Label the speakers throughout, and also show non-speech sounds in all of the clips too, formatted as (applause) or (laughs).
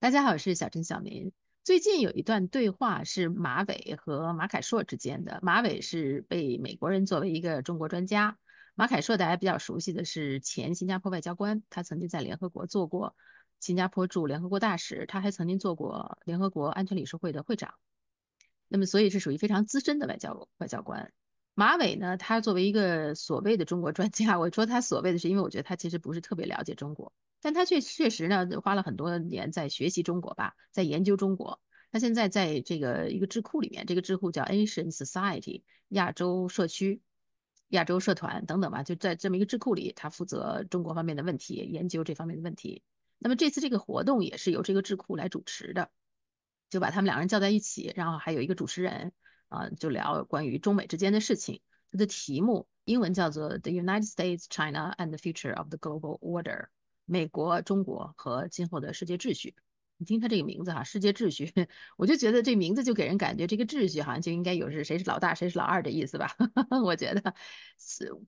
Speaker 1: 大家好，我是小陈小明。最近有一段对话是马伟和马凯硕之间的。马伟是被美国人作为一个中国专家，马凯硕大家比较熟悉的是前新加坡外交官，他曾经在联合国做过新加坡驻联合国大使，他还曾经做过联合国安全理事会的会长，那么所以是属于非常资深的外交外交官。马伟呢，他作为一个所谓的中国专家，我说他所谓的是，因为我觉得他其实不是特别了解中国。但他确确实呢，花了很多年在学习中国吧，在研究中国。他现在在这个一个智库里面，这个智库叫 Asian Society 亚洲社区、亚洲社团等等吧，就在这么一个智库里，他负责中国方面的问题，研究这方面的问题。那么这次这个活动也是由这个智库来主持的，就把他们两个人叫在一起，然后还有一个主持人啊，就聊关于中美之间的事情。他的题目英文叫做 The United States, China, and the Future of the Global Order。美国、中国和今后的世界秩序，你听他这个名字哈，世界秩序，(laughs) 我就觉得这名字就给人感觉这个秩序好像就应该有是谁是老大谁是老二的意思吧？(laughs) 我觉得，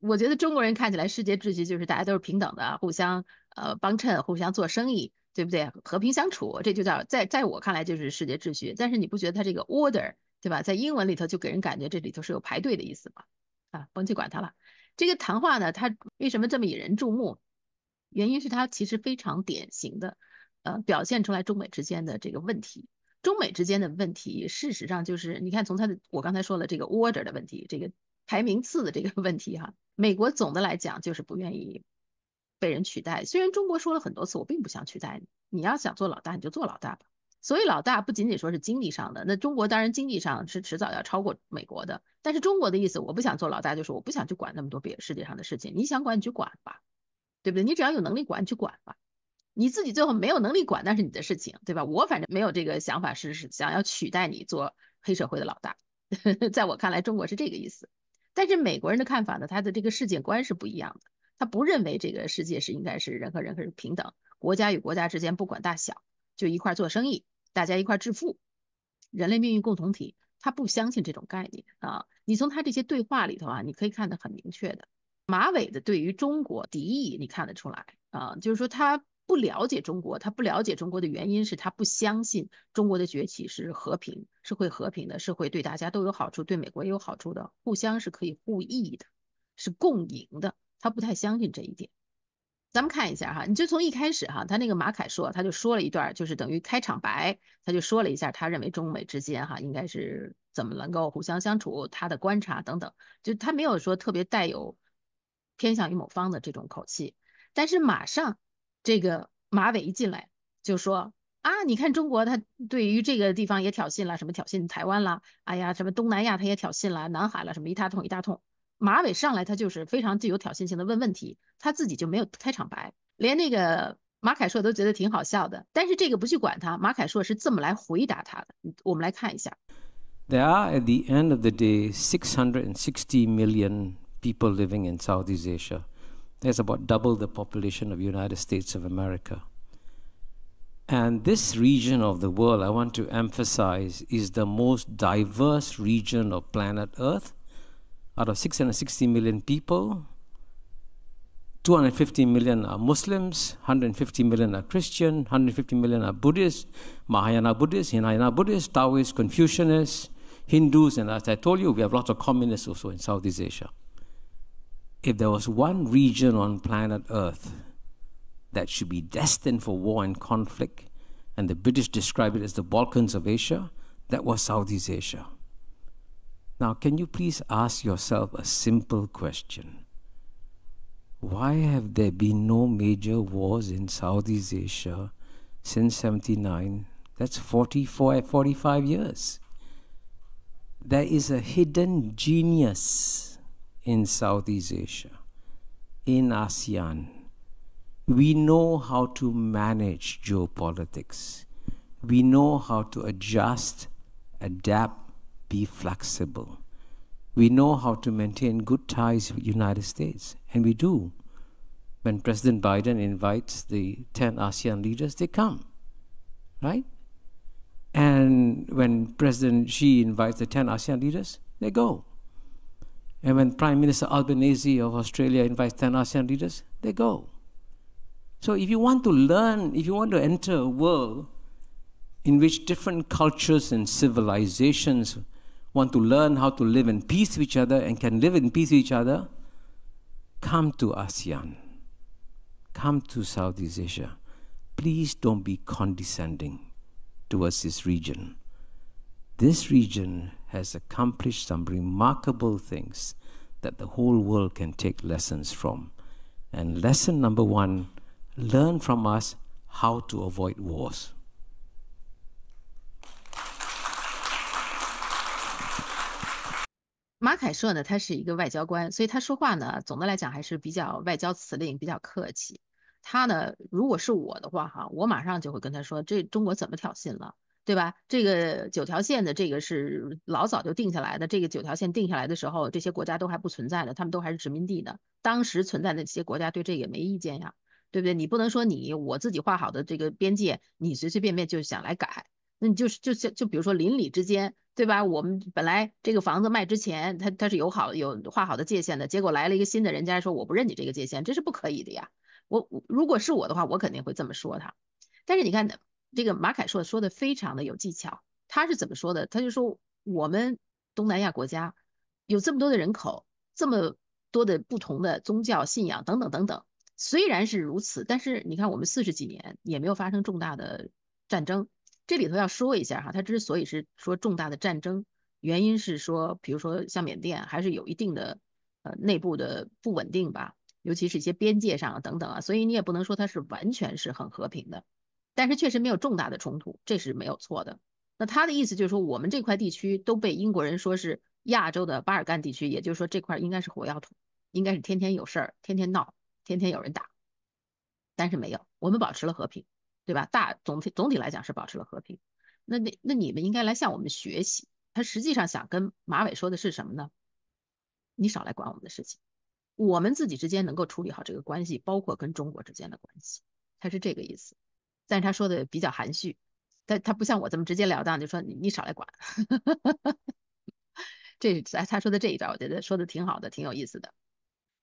Speaker 1: 我觉得中国人看起来世界秩序就是大家都是平等的，互相呃帮衬，互相做生意，对不对？和平相处，这就叫在在我看来就是世界秩序。但是你不觉得他这个 order 对吧？在英文里头就给人感觉这里头是有排队的意思嘛？啊，甭去管他了。这个谈话呢，他为什么这么引人注目？原因是它其实非常典型的，呃，表现出来中美之间的这个问题。中美之间的问题，事实上就是你看，从它的我刚才说了这个 order 的问题，这个排名次的这个问题哈。美国总的来讲就是不愿意被人取代。虽然中国说了很多次，我并不想取代你，你要想做老大你就做老大吧。所以老大不仅仅说是经济上的，那中国当然经济上是迟早要超过美国的，但是中国的意思我不想做老大，就是我不想去管那么多别世界上的事情。你想管你去管吧。对不对？你只要有能力管，你去管吧。你自己最后没有能力管，那是你的事情，对吧？我反正没有这个想法，是是想要取代你做黑社会的老大。(laughs) 在我看来，中国是这个意思。但是美国人的看法呢？他的这个世界观是不一样的。他不认为这个世界是应该是人和人和人平等，国家与国家之间不管大小就一块做生意，大家一块致富，人类命运共同体。他不相信这种概念啊。你从他这些对话里头啊，你可以看得很明确的。马尾的对于中国敌意，你看得出来啊？就是说他不了解中国，他不了解中国的原因是他不相信中国的崛起是和平，是会和平的，是会对大家都有好处，对美国也有好处的，互相是可以互益的，是共赢的。他不太相信这一点。咱们看一下哈，你就从一开始哈，他那个马凯说他就说了一段，就是等于开场白，他就说了一下他认为中美之间哈应该是怎么能够互相相处，他的观察等等，就他没有说特别带有。偏向于某方的这种口气，但是马上这个马尾一进来就说啊，你看中国他对于这个地方也挑衅了，什么挑衅台湾啦，哎呀，什么东南亚他也挑衅了，南海了，什么一大通一大通。马尾上来他就是非常具有挑衅性的问问题，他自己就没有开场白，连那个马凯硕都觉得挺好笑的。但是这个不去管他，马凯硕是这么来回答他的，我们来看一下。
Speaker 2: There are at the end of the day six hundred and sixty million. people living in Southeast Asia. There's about double the population of United States of America. And this region of the world, I want to emphasize, is the most diverse region of planet Earth. Out of 660 million people, 250 million are Muslims, 150 million are Christian, 150 million are Buddhists, Mahayana Buddhists, Hinayana Buddhists, Taoists, Confucianists, Hindus, and as I told you, we have lots of communists also in Southeast Asia if there was one region on planet Earth that should be destined for war and conflict, and the British described it as the Balkans of Asia, that was Southeast Asia. Now, can you please ask yourself a simple question? Why have there been no major wars in Southeast Asia since 79? That's 44, 45 years. There is a hidden genius in Southeast Asia, in ASEAN. We know how to manage geopolitics. We know how to adjust, adapt, be flexible. We know how to maintain good ties with the United States, and we do. When President Biden invites the 10 ASEAN leaders, they come, right? And when President Xi invites the 10 ASEAN leaders, they go. And when Prime Minister Albanese of Australia invites 10 ASEAN leaders, they go. So if you want to learn, if you want to enter a world in which different cultures and civilizations want to learn how to live in peace with each other and can live in peace with each other, come to ASEAN. Come to Southeast Asia. Please don't be condescending towards this region this region has accomplished some remarkable things that the whole world can take lessons from. And lesson number one learn from us how to avoid wars.
Speaker 1: 马凯硕呢，他是一个外交官，所以他说话呢，总的来讲还是比较外交辞令，比较客气。他呢，如果是我的话，哈，我马上就会跟他说，这中国怎么挑衅了？对吧？这个九条线的这个是老早就定下来的。这个九条线定下来的时候，这些国家都还不存在的，他们都还是殖民地的。当时存在那些国家对这个没意见呀，对不对？你不能说你我自己画好的这个边界，你随随便便就想来改，那你就是就是就比如说邻里之间，对吧？我们本来这个房子卖之前，它它是有好有画好的界限的，结果来了一个新的人家说我不认你这个界限，这是不可以的呀。我如果是我的话，我肯定会这么说他。但是你看。这个马凯硕说的非常的有技巧，他是怎么说的？他就说我们东南亚国家有这么多的人口，这么多的不同的宗教信仰等等等等。虽然是如此，但是你看我们四十几年也没有发生重大的战争。这里头要说一下哈，他之所以是说重大的战争，原因是说，比如说像缅甸还是有一定的呃内部的不稳定吧，尤其是一些边界上等等啊，所以你也不能说它是完全是很和平的。但是确实没有重大的冲突，这是没有错的。那他的意思就是说，我们这块地区都被英国人说是亚洲的巴尔干地区，也就是说这块应该是火药桶，应该是天天有事儿，天天闹，天天有人打。但是没有，我们保持了和平，对吧？大总体总体来讲是保持了和平。那那那你们应该来向我们学习。他实际上想跟马伟说的是什么呢？你少来管我们的事情，我们自己之间能够处理好这个关系，包括跟中国之间的关系，他是这个意思。但是他说的比较含蓄，他他不像我这么直截了当，就说你你少来管。(laughs) 这他他说的这一段，我觉得说的挺好的，挺有意思的。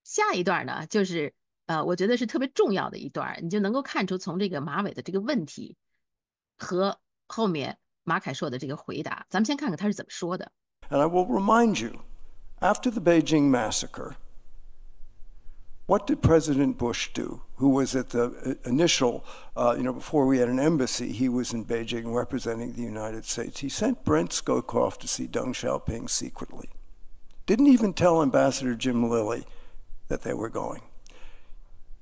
Speaker 1: 下一段呢，就是呃，我觉得是特别重要的一段，你就能够看出从这个马尾的这个问题和后面马凯硕的这个回答，咱们先看看他是怎么说的。
Speaker 3: And I will remind you, after the Beijing massacre, what did President Bush do? who was at the uh, initial, uh, you know, before we had an embassy, he was in Beijing representing the United States. He sent Brent Skokoff to see Deng Xiaoping secretly. Didn't even tell Ambassador Jim Lilly that they were going.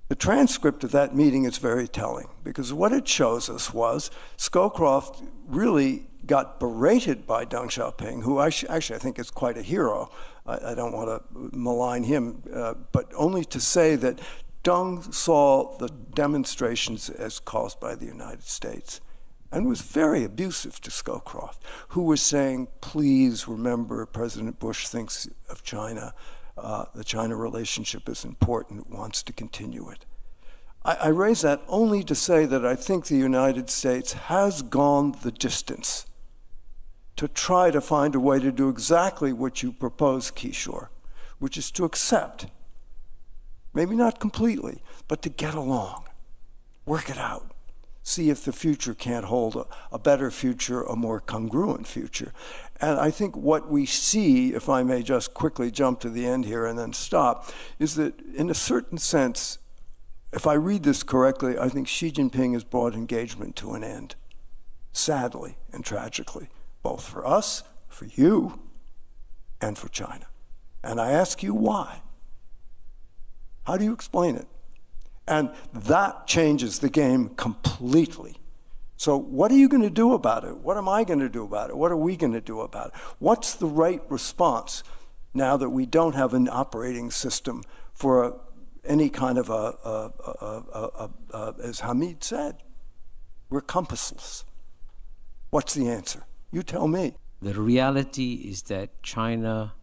Speaker 3: The transcript of that meeting is very telling because what it shows us was Scowcroft really got berated by Deng Xiaoping, who actually, actually I think is quite a hero. I, I don't want to malign him, uh, but only to say that Deng saw the demonstrations as caused by the United States and was very abusive to Scowcroft, who was saying, please remember President Bush thinks of China. Uh, the China relationship is important, wants to continue it. I, I raise that only to say that I think the United States has gone the distance to try to find a way to do exactly what you propose, Kishore, which is to accept Maybe not completely, but to get along, work it out. See if the future can't hold a, a better future, a more congruent future. And I think what we see, if I may just quickly jump to the end here and then stop, is that in a certain sense, if I read this correctly, I think Xi Jinping has brought engagement to an end, sadly and tragically, both for us, for you, and for China. And I ask you why. How do you explain it? And that changes the game completely. So, what are you going to do about it? What am I going to do about it? What are we going to do about it? What's the right response now that we don't have an operating system for a, any kind of a, a, a, as Hamid said, we're compassless. What's the answer? You tell me.
Speaker 2: The reality is that China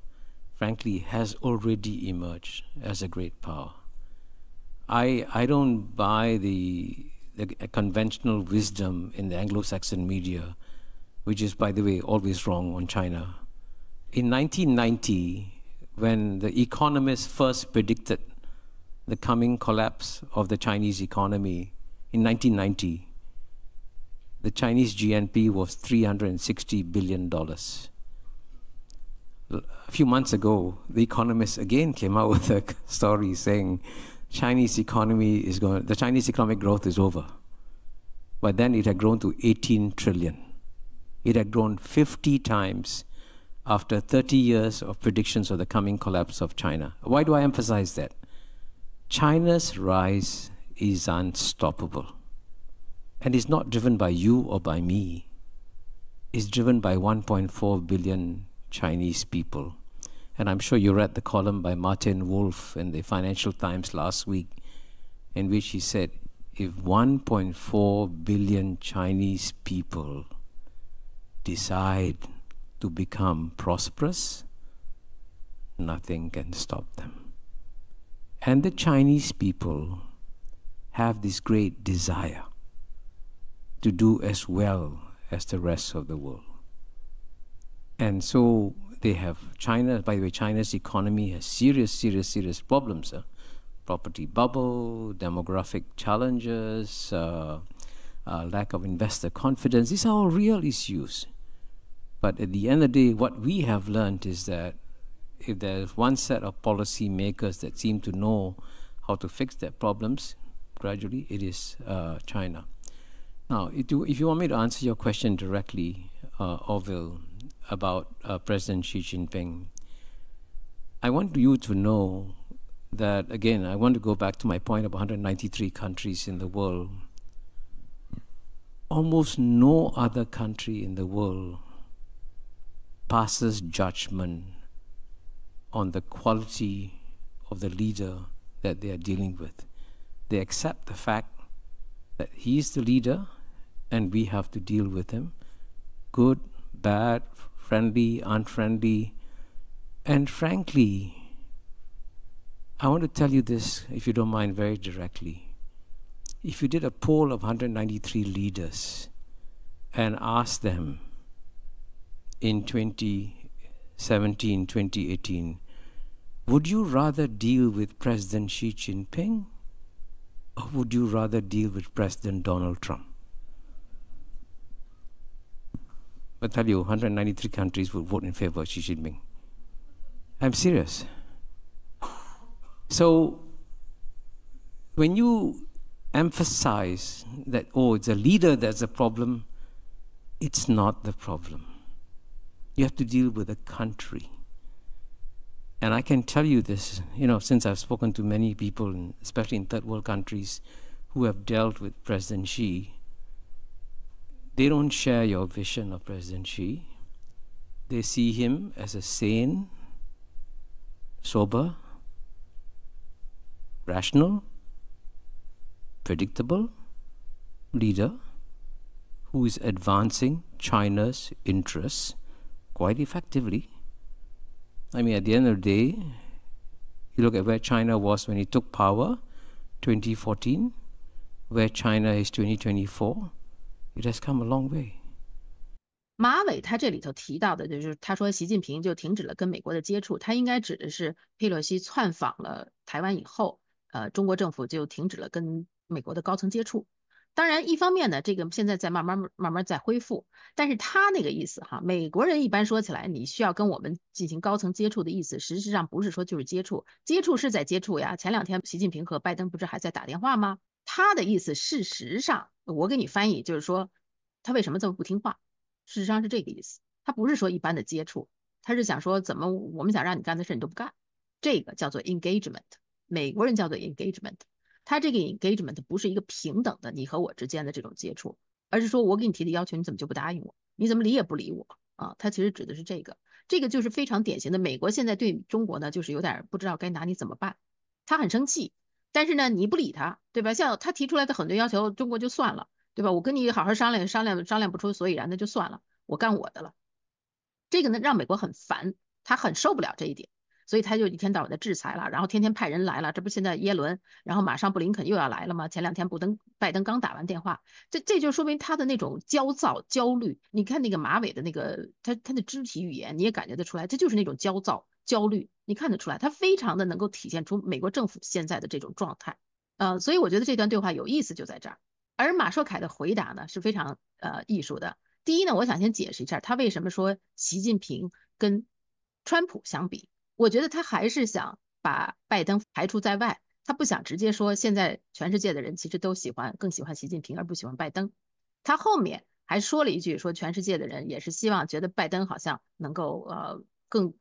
Speaker 2: frankly, has already emerged as a great power. I, I don't buy the, the conventional wisdom in the Anglo Saxon media, which is, by the way, always wrong on China. In 1990, when the economists first predicted the coming collapse of the Chinese economy in 1990, the Chinese GNP was $360 billion a few months ago, The Economist again came out (laughs) with a story saying Chinese economy is going, the Chinese economic growth is over. But then it had grown to 18 trillion. It had grown 50 times after 30 years of predictions of the coming collapse of China. Why do I emphasize that? China's rise is unstoppable and is not driven by you or by me. It's driven by 1.4 billion Chinese people. And I'm sure you read the column by Martin Wolf in the Financial Times last week, in which he said if 1.4 billion Chinese people decide to become prosperous, nothing can stop them. And the Chinese people have this great desire to do as well as the rest of the world. And so they have China. By the way, China's economy has serious, serious, serious problems. Uh, property bubble, demographic challenges, uh, uh, lack of investor confidence. These are all real issues. But at the end of the day, what we have learned is that if there's one set of policy makers that seem to know how to fix their problems gradually, it is uh, China. Now, if you, if you want me to answer your question directly, uh, Orville, about uh, President Xi Jinping. I want you to know that, again, I want to go back to my point of 193 countries in the world. Almost no other country in the world passes judgment on the quality of the leader that they are dealing with. They accept the fact that he is the leader and we have to deal with him, good, bad, friendly, unfriendly. And frankly, I want to tell you this, if you don't mind, very directly. If you did a poll of 193 leaders and asked them in 2017, 2018, would you rather deal with President Xi Jinping or would you rather deal with President Donald Trump? I tell you, 193 countries would vote in favor of Xi Jinping. I'm serious. So, when you emphasize that, oh, it's a leader that's the problem, it's not the problem. You have to deal with a country. And I can tell you this, you know, since I've spoken to many people, especially in third world countries, who have dealt with President Xi, they don't share your vision of President Xi. They see him as a sane, sober, rational, predictable leader who is advancing China's interests quite effectively. I mean, at the end of the day, you look at where China was when he took power, 2014, where China is 2024,
Speaker 1: 马伟他这里头提到的，就是他说习近平就停止了跟美国的接触，他应该指的是佩洛西窜访了台湾以后，呃，中国政府就停止了跟美国的高层接触。当然，一方面呢，这个现在在慢慢慢慢在恢复，但是他那个意思哈，美国人一般说起来，你需要跟我们进行高层接触的意思，实际上不是说就是接触，接触是在接触呀。前两天习近平和拜登不是还在打电话吗？他的意思，事实上。我给你翻译，就是说他为什么这么不听话？事实上是这个意思，他不是说一般的接触，他是想说怎么我们想让你干的事你都不干，这个叫做 engagement，美国人叫做 engagement，他这个 engagement 不是一个平等的你和我之间的这种接触，而是说我给你提的要求你怎么就不答应我，你怎么理也不理我啊？他其实指的是这个，这个就是非常典型的美国现在对中国呢就是有点不知道该拿你怎么办，他很生气。但是呢，你不理他，对吧？像他提出来的很多要求，中国就算了，对吧？我跟你好好商量商量商量不出所以然那就算了，我干我的了。这个呢，让美国很烦，他很受不了这一点，所以他就一天到晚的制裁了，然后天天派人来了，这不现在耶伦，然后马上布林肯又要来了吗？前两天布登拜登刚打完电话，这这就说明他的那种焦躁焦虑。你看那个马尾的那个他他的肢体语言，你也感觉得出来，这就是那种焦躁。焦虑，你看得出来，他非常的能够体现出美国政府现在的这种状态，呃，所以我觉得这段对话有意思就在这儿。而马硕凯的回答呢是非常呃艺术的。第一呢，我想先解释一下他为什么说习近平跟川普相比，我觉得他还是想把拜登排除在外，他不想直接说现在全世界的人其实都喜欢更喜欢习近平而不喜欢拜登。他后面还说了一句说全世界的人也是希望觉得拜登好像能够呃更。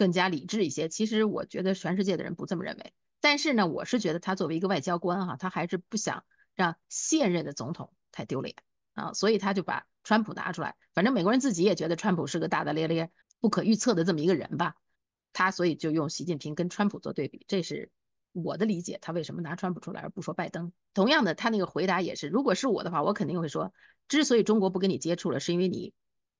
Speaker 1: 更加理智一些。其实我觉得全世界的人不这么认为，但是呢，我是觉得他作为一个外交官哈，他还是不想让现任的总统太丢脸啊，所以他就把川普拿出来。反正美国人自己也觉得川普是个大大咧咧、不可预测的这么一个人吧，他所以就用习近平跟川普做对比，这是我的理解。他为什么拿川普出来而不说拜登？同样的，他那个回答也是，如果是我的话，我肯定会说，之所以中国不跟你接触了，是因为你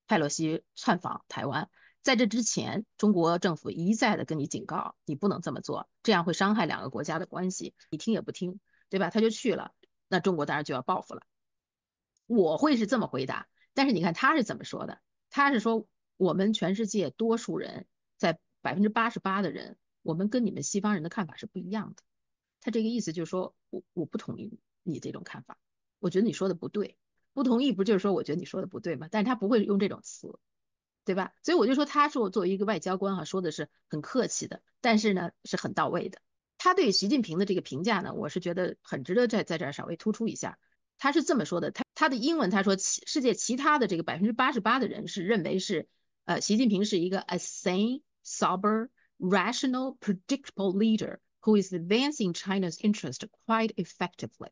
Speaker 1: 派洛西窜访台湾。在这之前，中国政府一再的跟你警告，你不能这么做，这样会伤害两个国家的关系。你听也不听，对吧？他就去了，那中国当然就要报复了。我会是这么回答，但是你看他是怎么说的？他是说我们全世界多数人在百分之八十八的人，我们跟你们西方人的看法是不一样的。他这个意思就是说我我不同意你这种看法，我觉得你说的不对。不同意不就是说我觉得你说的不对吗？但是他不会用这种词。对吧？所以我就说，他说作为一个外交官，哈，说的是很客气的，但是呢，是很到位的。他对习近平的这个评价呢，我是觉得很值得在在这儿稍微突出一下。他是这么说的：，他他的英文他说，其世界其他的这个百分之八十八的人是认为是，呃，习近平是一个 a s a n e sober rational predictable leader who is advancing China's interest quite effectively。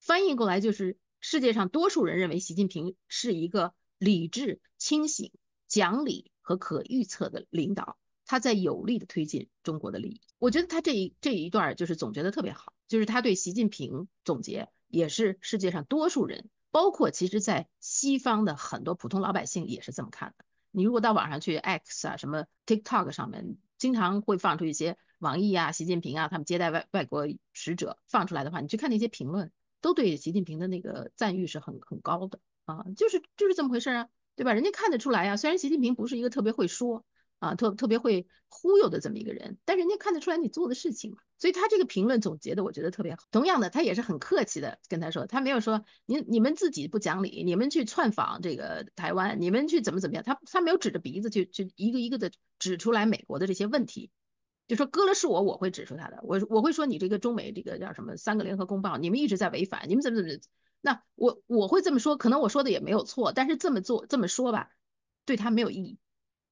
Speaker 1: 翻译过来就是，世界上多数人认为习近平是一个理智清醒。讲理和可预测的领导，他在有力的推进中国的利益。我觉得他这一这一段就是总结的特别好，就是他对习近平总结也是世界上多数人，包括其实在西方的很多普通老百姓也是这么看的。你如果到网上去 X 啊，什么 TikTok 上面经常会放出一些网易啊、习近平啊他们接待外外国使者放出来的话，你去看那些评论，都对习近平的那个赞誉是很很高的啊，就是就是这么回事啊。对吧？人家看得出来呀。虽然习近平不是一个特别会说啊，特特别会忽悠的这么一个人，但人家看得出来你做的事情嘛。所以他这个评论总结的，我觉得特别好。同样的，他也是很客气的跟他说，他没有说你你们自己不讲理，你们去窜访这个台湾，你们去怎么怎么样。他他没有指着鼻子去去一个一个的指出来美国的这些问题，就说割了是我，我会指出他的，我我会说你这个中美这个叫什么三个联合公报，你们一直在违反，你们怎么怎么。那我我会这么说，可能我说的也没有错，但是这么做这么说吧，对他没有意义，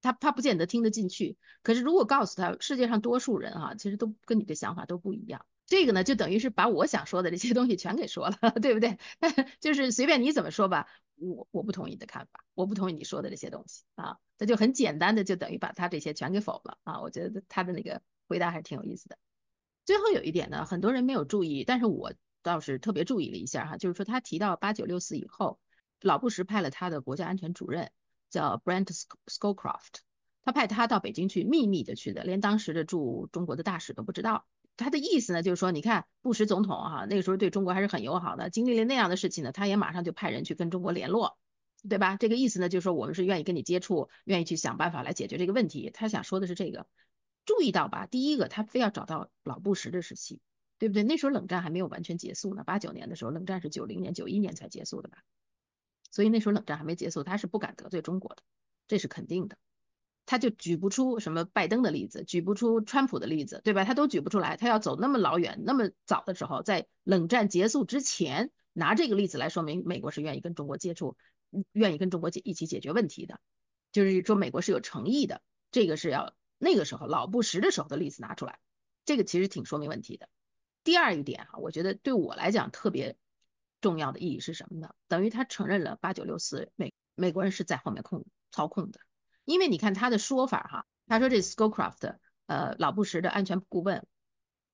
Speaker 1: 他他不见得听得进去。可是如果告诉他世界上多数人哈，其实都跟你的想法都不一样，这个呢就等于是把我想说的这些东西全给说了，(laughs) 对不对？(laughs) 就是随便你怎么说吧，我我不同意你的看法，我不同意你说的这些东西啊，这就很简单的就等于把他这些全给否了啊。我觉得他的那个回答还是挺有意思的。最后有一点呢，很多人没有注意，但是我。倒是特别注意了一下哈，就是说他提到八九六四以后，老布什派了他的国家安全主任叫 Brent Scowcroft，他派他到北京去秘密的去的，连当时的驻中国的大使都不知道。他的意思呢，就是说你看布什总统哈，那个时候对中国还是很友好的，经历了那样的事情呢，他也马上就派人去跟中国联络，对吧？这个意思呢，就是说我们是愿意跟你接触，愿意去想办法来解决这个问题。他想说的是这个，注意到吧，第一个他非要找到老布什的时期。对不对？那时候冷战还没有完全结束呢，八九年的时候，冷战是九零年、九一年才结束的吧？所以那时候冷战还没结束，他是不敢得罪中国的，这是肯定的。他就举不出什么拜登的例子，举不出川普的例子，对吧？他都举不出来。他要走那么老远，那么早的时候，在冷战结束之前，拿这个例子来说明美国是愿意跟中国接触，愿意跟中国解一起解决问题的，就是说美国是有诚意的。这个是要那个时候老布什的时候的例子拿出来，这个其实挺说明问题的。第二一点哈，我觉得对我来讲特别重要的意义是什么呢？等于他承认了八九六四美美国人是在后面控操控的，因为你看他的说法哈，他说这 Scowcroft 呃老布什的安全顾问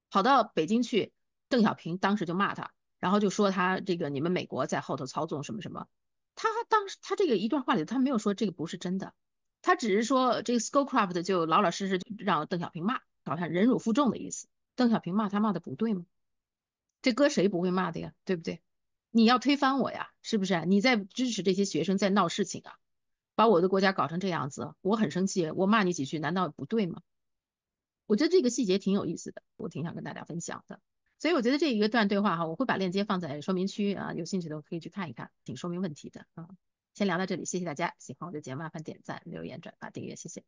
Speaker 1: 跑到北京去，邓小平当时就骂他，然后就说他这个你们美国在后头操纵什么什么。他当时他这个一段话里他没有说这个不是真的，他只是说这个 Scowcroft 就老老实实让邓小平骂，好像忍辱负重的意思。邓小平骂他骂的不对吗？这搁谁不会骂的呀，对不对？你要推翻我呀，是不是你在支持这些学生在闹事情啊，把我的国家搞成这样子，我很生气，我骂你几句难道不对吗？我觉得这个细节挺有意思的，我挺想跟大家分享的。所以我觉得这一个段对话哈，我会把链接放在说明区啊，有兴趣的可以去看一看，挺说明问题的啊。先聊到这里，谢谢大家。喜欢我的节目麻烦点赞、留言、转发、订阅，谢谢。